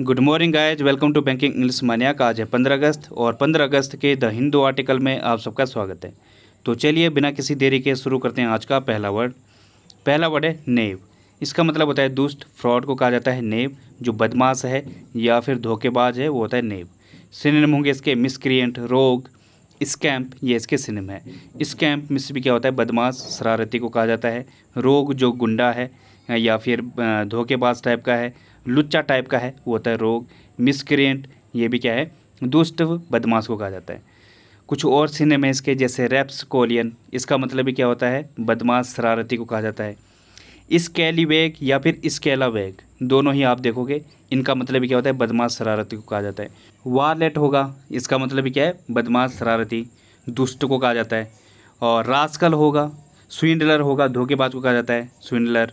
good morning guys welcome to banking English का आज है पंद्रह अगस्त और पंद्रह अगस्त के द हिंदू आर्टिकल में आप सबका स्वागत है तो चलिए बिना किसी देरी के शुरू करते हैं आज का पहला वर्ड पहला वर्ड है नेव इसका मतलब होता है दुष्ट फ्रॉड को कहा जाता है नेव जो बदमाश है या फिर धोखेबाज है वो होता है नेव सिनेम होंगे इसके मिसक्रियंट रोग स्कैम्प ये इसके सिनेम है स्कैम्प मिस भी क्या होता है बदमाश शरारती को कहा जाता है रोग जो गुंडा है या फिर धोखेबाज टाइप का है लुच्चा टाइप का है वो होता है रोग मिसक्रियंट ये भी क्या है दुष्ट बदमाश को कहा जाता है कुछ और सिनेमे इसके जैसे रेप्स कोलियन इसका मतलब भी क्या होता है बदमाश शरारती को कहा जाता है स्केली बैग या फिर स्केला बैग दोनों ही आप देखोगे इनका मतलब भी क्या होता है बदमाश शरारती को कहा जाता है वारलेट होगा इसका मतलब भी क्या है बदमाश शरारती दुष्ट को कहा जाता है और रास्कल होगा स्विंडलर होगा धोखेबाज को कहा जाता है स्विंडलर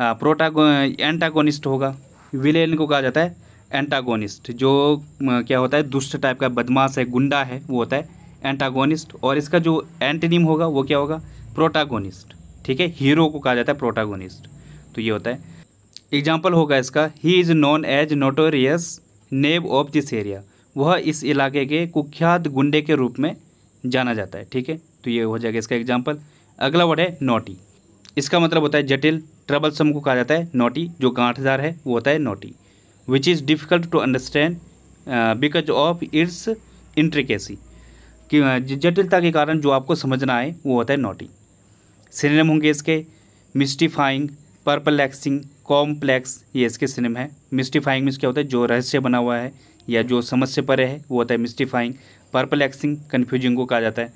प्रोटागो एंटागोनिस्ट होगा विलेन को कहा जाता है एंटागोनिस्ट जो क्या होता है दुष्ट टाइप का बदमाश है गुंडा है वो होता है एंटागोनिस्ट और इसका जो एंटनीम होगा वो क्या होगा प्रोटागोनिस्ट ठीक है हीरो को कहा जाता है प्रोटागोनिस्ट तो ये होता है एग्जाम्पल होगा इसका he is known as notorious nab of this area वह इस इलाके के कुख्यात गुंडे के रूप में जाना जाता है ठीक है तो ये हो जाएगा इसका एग्जाम्पल अगला वर्ड है नोटी इसका मतलब होता है जटिल ट्रबल सम को कहा जाता है नोटी जो गांठ हजार है वो होता है knotty which is difficult to understand because of its intricacy जटिलता के कारण जो आपको समझना है वो होता है नोटी सिनेम होंगे इसके मिस्टिफाइंग परपलैक्सिंग कॉम्प्लेक्स ये इसके सिनेम है मिस्टिफाइंग में क्या होता है जो रहस्य बना हुआ है या जो समझ से परे है वो होता है मिस्टिफाइंग परपलैक्सिंग कन्फ्यूजिंग को कहा जाता है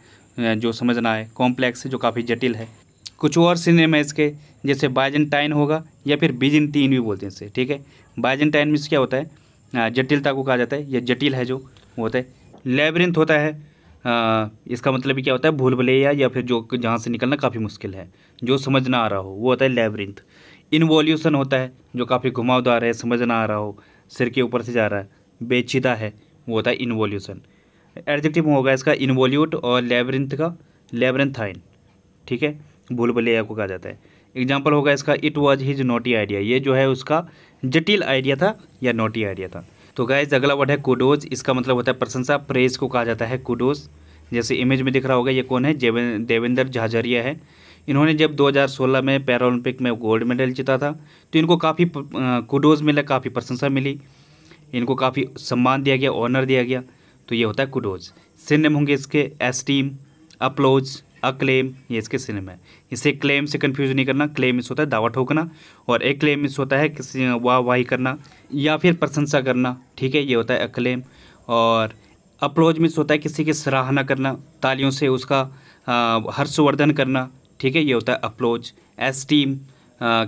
uh, जो समझना है कॉम्प्लेक्स जो काफ़ी जटिल है कुछ और सिनेम है इसके जैसे बाइजेंटाइन होगा या फिर बीजेंटीन भी बोलते हैं इसे ठीक है बाइजेंटाइन में क्या होता है जटिलता को कहा जाता है या जटिल है जो वो होता है लेबरिंथ होता है आ, इसका मतलब क्या होता है भूल भलेया या फिर जो जहाँ से निकलना काफ़ी मुश्किल है जो समझ ना आ रहा हो वो होता है लेबरिंथ इन्वोल्यूशन होता है जो काफ़ी घुमावदार है समझ ना आ रहा हो सिर के ऊपर से जा रहा है बेचिदा है वो होता है इन्वोल्यूशन एडजेक्टिव होगा इसका इन्वोल्यूट और लेबरिंथ का लेबरिंथाइन ठीक है भूल भुलैया को कहा जाता है एग्जाम्पल होगा इसका it was his knotty idea ये जो है उसका जटिल आइडिया था या नोटी आइडिया था तो गाइज अगला वर्ड है कुडोज इसका मतलब होता है प्रशंसा प्रेस को कहा जाता है कुडोज जैसे इमेज में दिख रहा होगा ये कौन है देवेंद्र झाझरिया है इन्होंने जब 2016 में पैरालंपिक में गोल्ड मेडल जीता था तो इनको काफ़ी कुडोज मिला काफ़ी प्रशंसा मिली इनको काफ़ी सम्मान दिया गया ऑनर दिया गया तो ये होता है कुडोज सिनेम होंगे इसके एस्टीम अपलोज अक्लेम ये इसके सिनेम है इसे क्लेम से कंफ्यूज नहीं करना क्लेम इस होता है दावा ठोकना और एक क्लेम इस होता है किसी वाह वाही करना या फिर प्रशंसा करना ठीक है ये होता है अक्लेम और अप्रोज मिस होता है किसी की सराहना करना तालियों से उसका हर्षवर्धन करना ठीक है ये होता है अप्रोज एस्टीम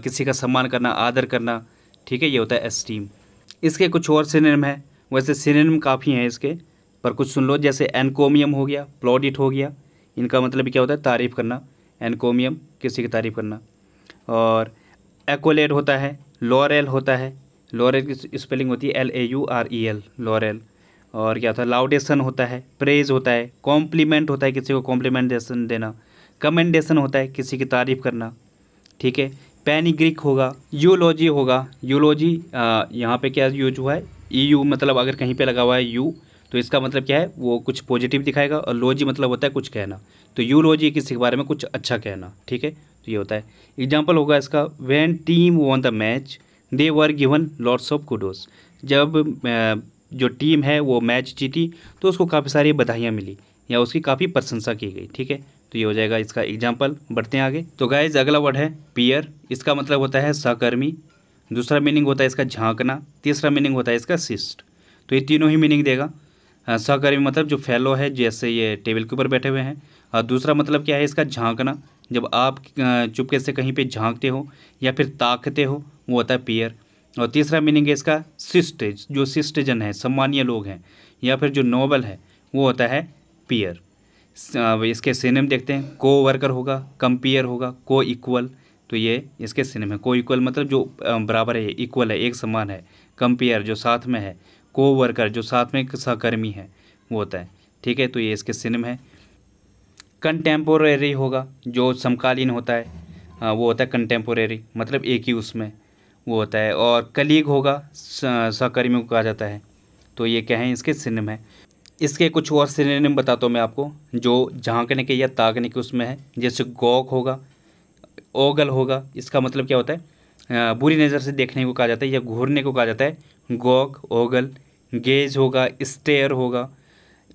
किसी का सम्मान करना आदर करना ठीक है ये होता है एस्टीम इसके कुछ और सिनेम है वैसे सिनेम काफ़ी हैं इसके पर कुछ सुन लो जैसे एनकोमियम हो गया प्लॉडिट हो गया इनका मतलब क्या होता है तारीफ़ करना एनकोमियम किसी की तारीफ़ करना और एकोलेड होता है लॉरेल होता है लॉरेल की स्पेलिंग होती है L A U R E L laurel और क्या होता है लाउडेशन होता है प्रेज होता है कॉम्प्लीमेंट होता है किसी को कॉम्प्लीमेंटेशन देना कमेंडेशन होता है किसी की तारीफ़ करना ठीक है पैनिग्रिक होगा यूलॉजी होगा यूलॉजी यहाँ पे क्या यूज हुआ है ई e यू मतलब अगर कहीं पे लगा हुआ है यू तो इसका मतलब क्या है वो कुछ पॉजिटिव दिखाएगा और लॉजी मतलब होता है कुछ कहना तो यू लॉजी किसी के बारे में कुछ अच्छा कहना ठीक है तो ये होता है एग्जाम्पल होगा इसका when team won the match they were given loads of kudos जब जो टीम है वो मैच जीती तो उसको काफ़ी सारी बधाइयाँ मिली या उसकी काफ़ी प्रशंसा की गई ठीक है तो ये हो जाएगा इसका एग्जाम्पल बढ़ते हैं आगे तो गाइज अगला वर्ड है पियर इसका मतलब होता है सहकर्मी दूसरा मीनिंग होता है इसका झांकना तीसरा मीनिंग होता है इसका सिस्ट तो ये तीनों ही मीनिंग देगा हाँ, सहकर्मी मतलब जो फैलो है जैसे ये टेबल के ऊपर बैठे हुए हैं और दूसरा मतलब क्या है इसका झांकना जब आप चुपके से कहीं पे झांकते हो या फिर ताकते हो वो होता है पियर और तीसरा मीनिंग है इसका सिस्ट जो सिस्टजन है सम्मानीय लोग हैं या फिर जो नोबल है वो होता है पियर इसके सिनेम देखते हैं को वर्कर होगा कम पियर होगा को इक्वल तो ये इसके सिनेम है को इक्वल मतलब जो बराबर है इक्वल है एक समान है कम पियर जो साथ में है को वर्कर जो साथ में सहकर्मी है वो होता है ठीक है तो ये इसके सिनम है कंटेम्पोरेरी होगा जो समकालीन होता है वो होता है कंटेम्पोरेरी मतलब एक ही उसमें वो होता है और कलीग होगा सहकर्मियों को कहा जाता है तो ये क्या है इसके सिनम है इसके कुछ और सिनेम बताता हूँ मैं आपको जो झांकने के या ताकने के उसमें है जैसे गौक होगा ओगल होगा इसका मतलब क्या होता है बुरी नज़र से देखने को कहा जाता है या घूरने को कहा जाता है गॉग ओगल गेज होगा स्टेयर होगा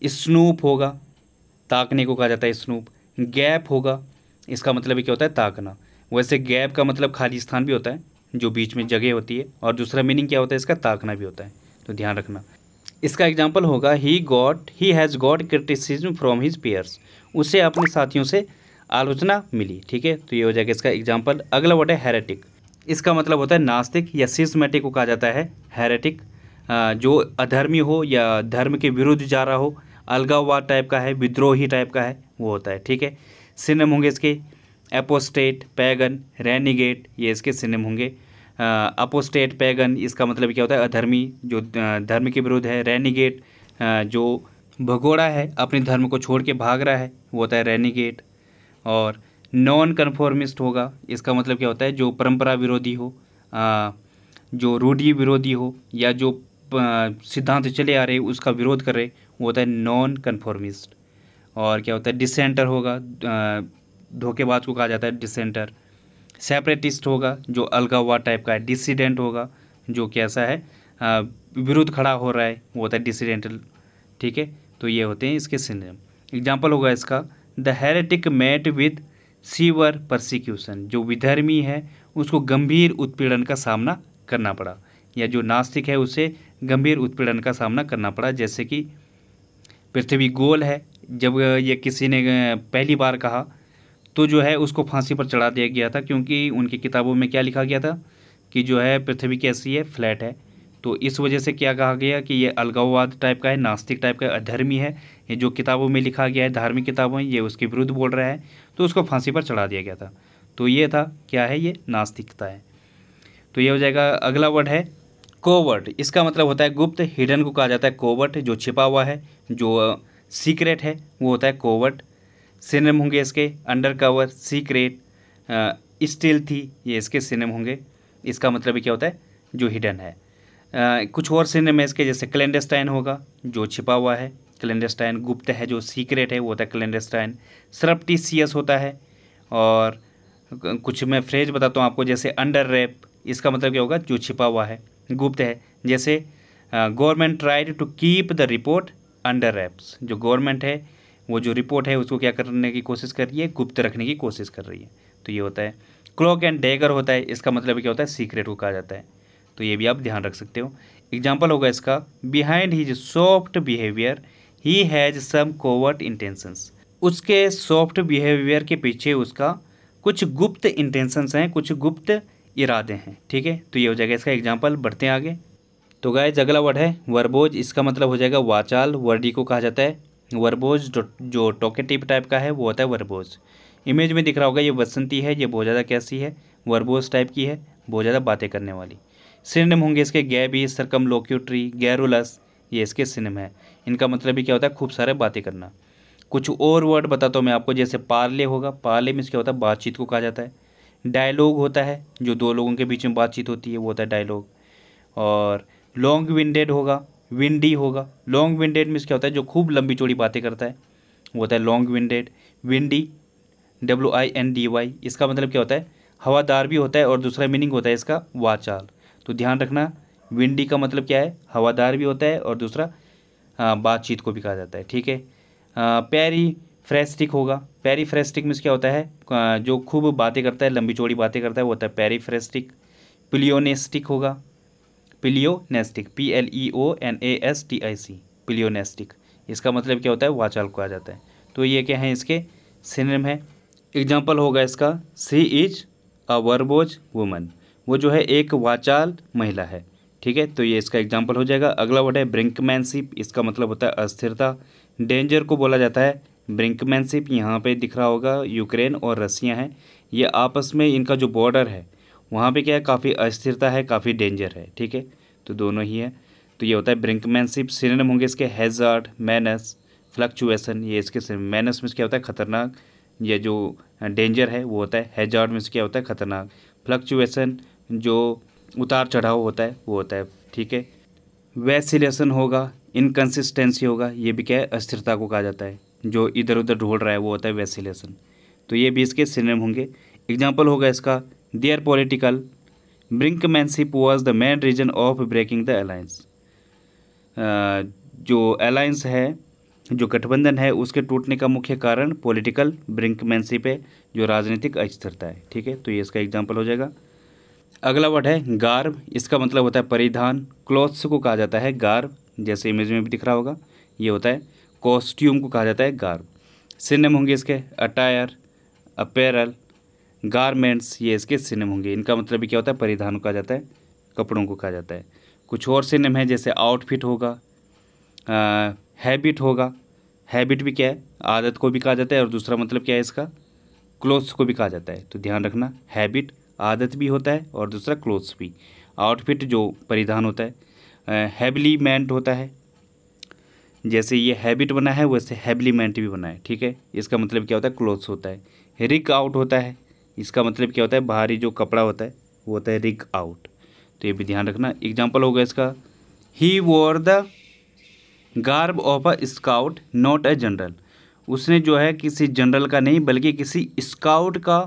स्नूप होगा ताकने को कहा जाता है स्नूप गैप होगा इसका मतलब क्या होता है ताकना वैसे गैप का मतलब खाली स्थान भी होता है जो बीच में जगह होती है और दूसरा मीनिंग क्या होता है इसका ताकना भी होता है तो ध्यान रखना इसका एग्जाम्पल होगा he got he has got criticism from his peers उसे अपने साथियों से आलोचना मिली ठीक है तो ये हो जाएगा इसका एग्जाम्पल अगला वर्ड है हेरेटिक इसका मतलब होता है नास्तिक या सिस्मेटिक को कहा जाता है हेरेटिक जो अधर्मी हो या धर्म के विरुद्ध जा रहा हो अलगाववाद टाइप का है विद्रोही टाइप का है वो होता है ठीक है सिनेम होंगे इसके एपोस्टेट पैगन रेनिगेट ये इसके सिनेम होंगे अपोस्टेट पैगन इसका मतलब क्या होता है अधर्मी जो धर्म के विरुद्ध है रेनिगेट जो भगोड़ा है अपने धर्म को छोड़ के भाग रहा है वो होता है रेनिगेट और नॉन कन्फॉर्मिस्ट होगा इसका मतलब क्या होता है जो परंपरा विरोधी हो आ, जो रूढ़ी विरोधी हो या जो सिद्धांत चले आ रहे उसका विरोध कर रहे वो होता है नॉन कन्फॉर्मिस्ट और क्या होता है डिसेंटर होगा धोखेबाज को कहा जाता है डिसेंटर सेपरेटिस्ट होगा जो अलगा हुआ टाइप का है डिसीडेंट होगा जो कैसा है विरोध खड़ा हो रहा है वो होता है डिसीडेंटल ठीक है तो ये होते हैं इसके सिनेम एग्जाम्पल होगा इसका the heretic met with severe prosecution जो विधर्मी है उसको गंभीर उत्पीड़न का सामना करना पड़ा या जो नास्तिक है उसे गंभीर उत्पीड़न का सामना करना पड़ा जैसे कि पृथ्वी गोल है जब ये किसी ने पहली बार कहा तो जो है उसको फांसी पर चढ़ा दिया गया था क्योंकि उनकी किताबों में क्या लिखा गया था कि जो है पृथ्वी कैसी है फ्लैट है तो इस वजह से क्या कहा गया कि ये अलगाववाद टाइप का है नास्तिक टाइप का अधर्मी है ये जो किताबों में लिखा गया है धार्मिक किताबों में ये उसके विरुद्ध बोल रहा है तो उसको फांसी पर चढ़ा दिया गया था तो ये था क्या है ये नास्तिकता है तो ये हो जाएगा अगला वर्ड है कोवर्ट इसका मतलब होता है गुप्त हिडन को कहा जाता है कोवर्ट जो छिपा हुआ है जो सीक्रेट है वो होता है कोवर्ट सिनेम होंगे इसके अंडर कवर सीक्रेट स्टील थी ये इसके सिनेम होंगे इसका मतलब क्या होता है जो हिडन है कुछ और सिनेमेज के जैसे कैलेंडस्टाइन होगा जो छिपा हुआ है कैलेंडस्टाइन गुप्त है जो सीक्रेट है वो होता है कैलेंडस्टाइन सरप्टिसियस होता है और कुछ मैं फ्रेज बताता हूँ आपको जैसे अंडर रैप इसका मतलब क्या होगा जो छिपा हुआ है गुप्त है जैसे government tried to keep the report under wraps जो गवर्नमेंट है वो जो रिपोर्ट है उसको क्या करने की कोशिश कर रही है गुप्त रखने की कोशिश कर रही है तो ये होता है क्लॉक एंड डेगर होता है इसका मतलब क्या होता है सीक्रेट को कहा जाता है तो ये भी आप ध्यान रख सकते हो एग्जाम्पल होगा इसका behind his soft behaviour he has some covert intentions उसके सॉफ्ट बिहेवियर के पीछे उसका कुछ गुप्त इंटेंशंस हैं कुछ गुप्त इरादे हैं ठीक है तो ये हो जाएगा इसका एग्जाम्पल बढ़ते हैं आगे तो गाय अगला वर्ड है वर्बोज इसका मतलब हो जाएगा वाचाल वर्डी को कहा जाता है वर्बोज जो टॉकेटिव टाइप का है वो होता है वर्बोज इमेज में दिख रहा होगा ये बसंती है ये बहुत ज़्यादा कैसी है वर्बोज टाइप की है बहुत ज़्यादा बातें करने वाली सिनेम होंगे इसके गैबी सरकम लोक्यूट्री गैरुलस ये इसके सिनेम है इनका मतलब ही क्या होता है खूब सारे बातें करना कुछ और वर्ड बताता हूँ मैं आपको जैसे पार्ले होगा पार्ले में क्या होता है बातचीत को कहा जाता है डायलॉग होता है जो दो लोगों के बीच में बातचीत होती है वो होता है डायलॉग और लॉन्ग विंडेड होगा विंडी होगा लॉन्ग विंडेड मीन्स क्या होता है जो खूब लंबी चौड़ी बातें करता है वो होता है long winded windy W I N D Y इसका मतलब क्या होता है हवादार भी होता है और दूसरा मीनिंग होता है इसका वाचाल तो ध्यान रखना विंडी का मतलब क्या है हवादार भी होता है और दूसरा बातचीत को भी कहा जाता है ठीक है पैरी फ्रेस्टिक होगा पैरी फ्रेस्टिक में क्या होता है जो खूब बातें करता है लंबी चौड़ी बातें करता है वो होता है पैरी फ्रेस्टिक पिलियोनेस्टिक होगा pleonastic P L E O N A S T I C pleonastic इसका मतलब क्या होता है वाचाल को आ जाता है तो ये क्या है इसके सिनेम है एग्जाम्पल होगा इसका she is a verbose woman वो जो है एक वाचाल महिला है ठीक है तो ये इसका एग्जाम्पल हो जाएगा अगला वर्ड है ब्रिंकमैनशिप इसका मतलब होता है अस्थिरता डेंजर को बोला जाता है ब्रिंकमैनशिप यहाँ पे दिख रहा होगा यूक्रेन और रसिया हैं ये आपस में इनका जो बॉर्डर है वहाँ पे क्या है काफ़ी अस्थिरता है काफ़ी डेंजर है ठीक है तो दोनों ही है तो ये होता है ब्रिंकमैनशिप सिनेम होंगे इसके हैजार्ड मैनस फ्लक्चुएसन ये इसके मैनस में क्या होता है खतरनाक या जो डेंजर है वो होता है हैजार्ड में क्या होता है खतरनाक फ्लक्चुएसन जो उतार चढ़ाव होता है वो होता है ठीक है वैसिलेशन होगा इनकन्सिस्टेंसी होगा ये भी क्या है अस्थिरता को कहा जाता है जो इधर उधर ढोल रहा है वो होता है वैसिलेशन तो ये भी इसके सिनेम होंगे एग्जाम्पल होगा इसका their brink brinkmanship was the main reason of breaking the alliance जो अलायंस है जो गठबंधन है उसके टूटने का मुख्य कारण पॉलिटिकल ब्रिंकमैनशिप है जो राजनीतिक अस्थिरता है ठीक है तो ये इसका एग्जाम्पल हो जाएगा अगला वर्ड है गार्ब इसका मतलब होता है परिधान क्लॉथ्स को कहा जाता है गार्ब जैसे इमेज में भी दिख रहा होगा ये होता है कॉस्ट्यूम को कहा जाता है गार्ब सिनेम होंगे इसके अटायर अपेरल गारमेंट्स ये इसके सिनेम होंगे इनका मतलब भी क्या होता है परिधान कहा जाता है कपड़ों को कहा जाता है कुछ और सिनेम है जैसे आउटफिट होगा हैबिट होगा हैबिट भी क्या है आदत को भी कहा जाता है और दूसरा मतलब क्या है इसका क्लोथ्स को भी कहा जाता है तो ध्यान रखना हैबिट आदत भी होता है और दूसरा क्लोथ्स भी आउटफिट जो परिधान होता है हैबलीमेंट होता है जैसे ये हैबिट बना है वैसे हैबलीमेंट भी बना है ठीक है इसका मतलब क्या होता है क्लोथ्स होता है रिक आउट होता है इसका मतलब क्या होता है बाहरी जो कपड़ा होता है वो होता है रिक आउट तो ये भी ध्यान रखना एग्जाम्पल होगा इसका he wore the garb of a scout not a general उसने जो है किसी जनरल का नहीं बल्कि किसी स्काउट का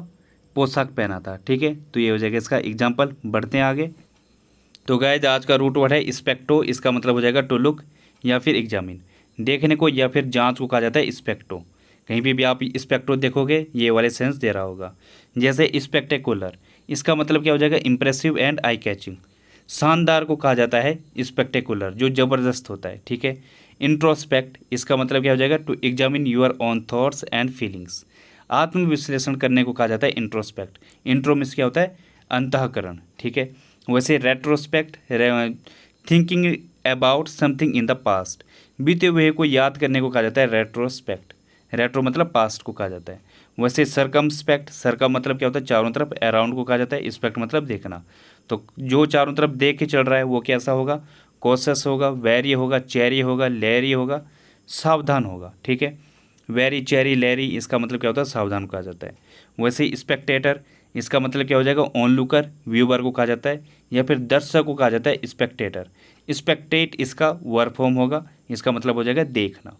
पोशाक पहना था ठीक है तो ये हो जाएगा इसका एग्जाम्पल बढ़ते हैं आगे तो गायज आज का रूट वर्ड है स्पेक्टो इसका मतलब हो जाएगा टू लुक या फिर एग्जामिन देखने को या फिर जांच को कहा जाता है स्पेक्टो कहीं भी भी आप स्पेक्टो देखोगे ये वाले सेंस दे रहा होगा जैसे स्पेक्टेकुलर इसका मतलब क्या हो जाएगा इम्प्रेसिव एंड आई कैचिंग शानदार को कहा जाता है स्पेक्टेकुलर जो ज़बरदस्त होता है ठीक है इंट्रोस्पेक्ट इसका मतलब क्या हो जाएगा to examine your own thoughts and feelings आत्मविश्लेषण करने को कहा जाता है इंट्रोस्पेक्ट इंट्रो मिस क्या होता है अंतकरण ठीक है वैसे retrospect thinking about something in the past बीते हुए को याद करने को कहा जाता है रेट्रोस्पेक्ट रेट्रो मतलब पास्ट को कहा जाता है वैसे सरकमस्पेक्ट सरकम मतलब क्या होता है चारों तरफ अराउंड को कहा जाता है स्पेक्ट मतलब देखना तो जो चारों तरफ देख के चल रहा है वो कैसा होगा कोशस होगा वैर्य होगा चैर्य होगा लैर्य होगा सावधान होगा ठीक है वेरी चेरी लेरी इसका मतलब क्या होता है सावधान कहा जाता है वैसे स्पेक्टेटर इसका मतलब क्या हो जाएगा ऑन लुकर व्यूवर को कहा जाता है या फिर दर्शक को कहा जाता है स्पेक्टेटर स्पेक्टेट इसका वर्क फॉर्म होगा इसका मतलब हो जाएगा देखना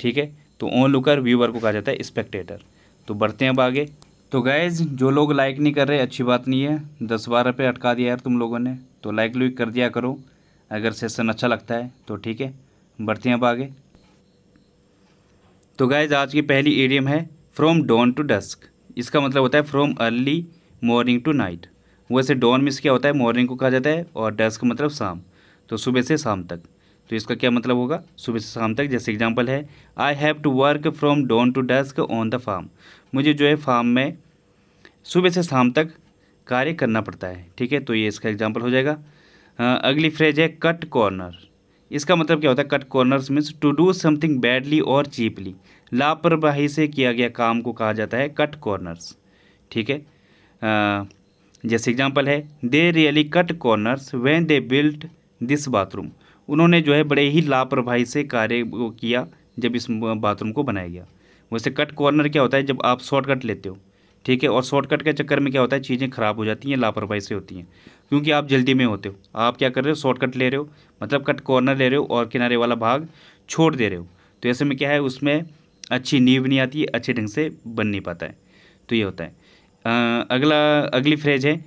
ठीक है तो ऑन लुकर व्यूवर को कहा जाता है स्पेक्टेटर तो बढ़ते हैं अब आगे तो गैज़ जो लोग लाइक नहीं कर रहे अच्छी बात नहीं है दस बारह पे अटका दिया यार तुम लोगों ने तो लाइक लुइक कर दिया करो अगर सेशन अच्छा लगता है तो ठीक है बढ़ते हैं अब आगे तो गाइज आज की पहली एडियम है फ्रॉम डॉन टू डस्क इसका मतलब होता है from early morning to night वैसे डॉन मिस क्या होता है मॉर्निंग को कहा जाता है और डस्क मतलब शाम तो सुबह से शाम तक तो इसका क्या मतलब होगा सुबह से शाम तक जैसे एग्जाम्पल है I have to work from dawn to dusk on the farm मुझे जो है फार्म में सुबह से शाम तक कार्य करना पड़ता है ठीक है तो ये इसका एग्जाम्पल हो जाएगा आ, अगली फ्रेज है कट कॉर्नर इसका मतलब क्या होता है cut corners means to do something badly और चीपली लापरवाही से किया गया काम को कहा जाता है कट कॉर्नर्स ठीक है जैसे एग्जाम्पल है they really cut corners when they built this bathroom उन्होंने जो है बड़े ही लापरवाही से कार्य किया जब इस बाथरूम को बनाया गया वैसे कट कॉर्नर क्या होता है जब आप शॉर्टकट लेते हो ठीक है और शॉर्टकट के चक्कर में क्या होता है चीज़ें खराब हो जाती हैं लापरवाही से होती हैं क्योंकि आप जल्दी में होते हो आप क्या कर रहे हो शॉर्टकट ले रहे हो मतलब कट कॉर्नर ले रहे हो और किनारे वाला भाग छोड़ दे रहे हो तो ऐसे में क्या है उसमें अच्छी नींव नहीं आती अच्छे ढंग से बन नहीं पाता है तो ये होता है आ, अगला अगली फ्रेज है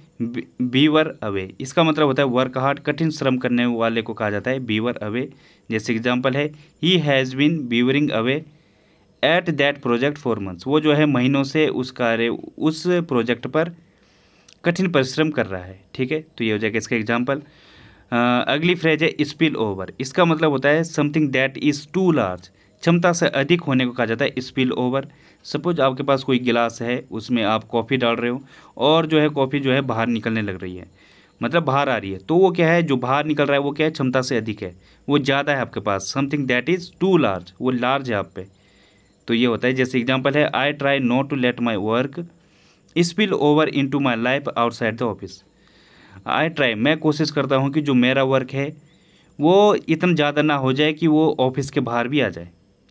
बीवर अवे इसका मतलब होता है वर्क हार्ड कठिन श्रम करने वाले को कहा जाता है बीवर अवे जैसे एग्जाम्पल है he has been beavering away at that project for months वो जो है महीनों से उस कार्य उस प्रोजेक्ट पर कठिन परिश्रम कर रहा है ठीक है तो ये हो जाएगा इसका एग्जाम्पल अगली फ्रेज है स्पिल ओवर इसका मतलब होता है something that is too large क्षमता से अधिक होने को कहा जाता है स्पिल ओवर सपोज आपके पास कोई गिलास है उसमें आप कॉफ़ी डाल रहे हो और जो है कॉफ़ी जो है बाहर निकलने लग रही है मतलब बाहर आ रही है तो वो क्या है जो बाहर निकल रहा है वो क्या है क्षमता से अधिक है वो ज़्यादा है आपके पास something that is too large वो लार्ज है आप पे तो ये होता है जैसे एग्जाम्पल है I try not to let my work spill over into my life outside the office I try मैं कोशिश करता हूँ कि जो मेरा वर्क है वो इतना ज़्यादा ना हो जाए कि वो ऑफिस के बाहर भी आ जाए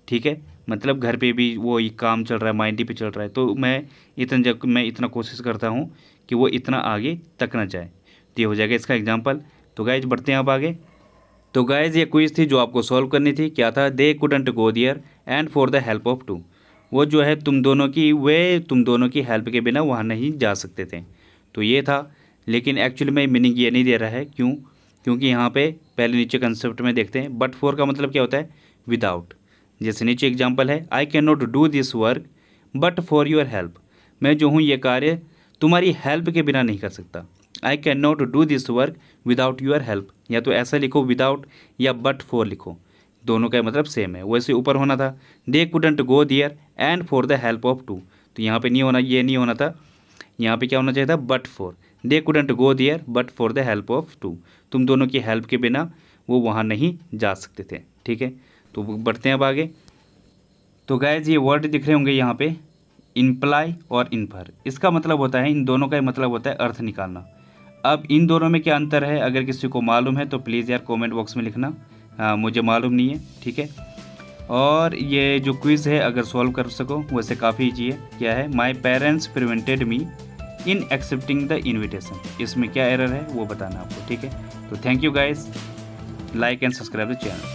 ठीक है मतलब घर पे भी वो ये काम चल रहा है माइंडी पे चल रहा है तो मैं इतना जब मैं इतना कोशिश करता हूँ कि वो इतना आगे तक ना जाए तो ये हो जाएगा इसका एग्जाम्पल तो गाइज बढ़ते हैं आप आगे तो गाइज ये क्विज थी जो आपको सॉल्व करनी थी क्या था they couldn't go there and for the help of two वो जो है तुम दोनों की वे तुम दोनों की हेल्प के बिना वहाँ नहीं जा सकते थे तो ये था लेकिन एक्चुअली में मीनिंग ये नहीं दे रहा है क्यों क्योंकि यहाँ पे पहले नीचे कंसेप्ट में देखते हैं बट फोर का मतलब क्या होता है विदाउट जैसे नीचे एग्जाम्पल है I can not do this work but for your help मैं जो हूँ ये कार्य तुम्हारी हेल्प के बिना नहीं कर सकता I can not do this work without your help या तो ऐसा लिखो विदाउट या बट फॉर लिखो दोनों का मतलब सेम है वैसे ऊपर होना था they couldn't go there and for the help of two तो यहाँ पे नहीं होना ये नहीं होना था यहाँ पे क्या होना चाहिए था but for they couldn't go there but for the help of two तुम दोनों की हेल्प के बिना वो वहाँ नहीं जा सकते थे ठीक है तो बढ़ते हैं अब आगे तो गैज ये वर्ड दिख रहे होंगे यहाँ पे इम्प्लाई और इनफर इसका मतलब होता है इन दोनों का मतलब होता है अर्थ निकालना अब इन दोनों में क्या अंतर है अगर किसी को मालूम है तो प्लीज़ यार कमेंट बॉक्स में लिखना आ, मुझे मालूम नहीं है ठीक है और ये जो क्विज़ है अगर सॉल्व कर सको वैसे काफ़ी ईजी है क्या है my parents prevented me in accepting the invitation इसमें क्या एरर है वो बताना आपको ठीक है तो thank you guys like and subscribe the channel